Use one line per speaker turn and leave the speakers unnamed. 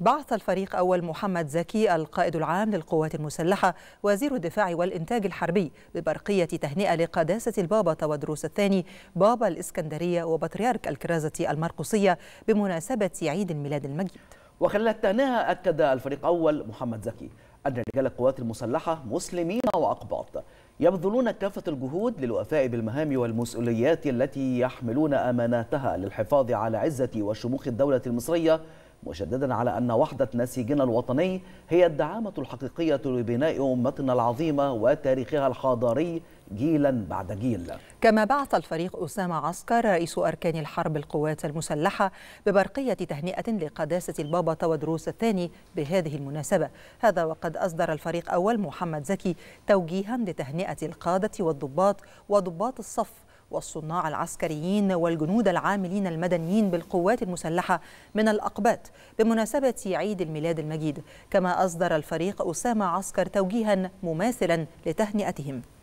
بعث الفريق أول محمد زكي القائد العام للقوات المسلحة وزير الدفاع والإنتاج الحربي ببرقية تهنئة لقداسة البابا تودروس الثاني بابا الإسكندرية وبطريرك الكرازة المرقصية بمناسبة عيد الميلاد المجيد
وخلال التهنئة أكد الفريق أول محمد زكي أن رجال القوات المسلحة مسلمين وأقباط يبذلون كافة الجهود للوفاء بالمهام والمسؤوليات التي يحملون أماناتها للحفاظ على عزة وشموخ الدولة المصرية مشددا على أن وحدة نسيجنا الوطني هي الدعامة الحقيقية لبناء أمتنا العظيمة وتاريخها الحضاري جيلا بعد جيل
كما بعث الفريق أسامة عسكر رئيس أركان الحرب القوات المسلحة ببرقية تهنئة لقداسة البابا تودروس الثاني بهذه المناسبة هذا وقد أصدر الفريق أول محمد زكي توجيها لتهنئة القادة والضباط وضباط الصف والصناع العسكريين والجنود العاملين المدنيين بالقوات المسلحة من الأقباط بمناسبة عيد الميلاد المجيد كما أصدر الفريق أسامة عسكر توجيها مماثلا لتهنئتهم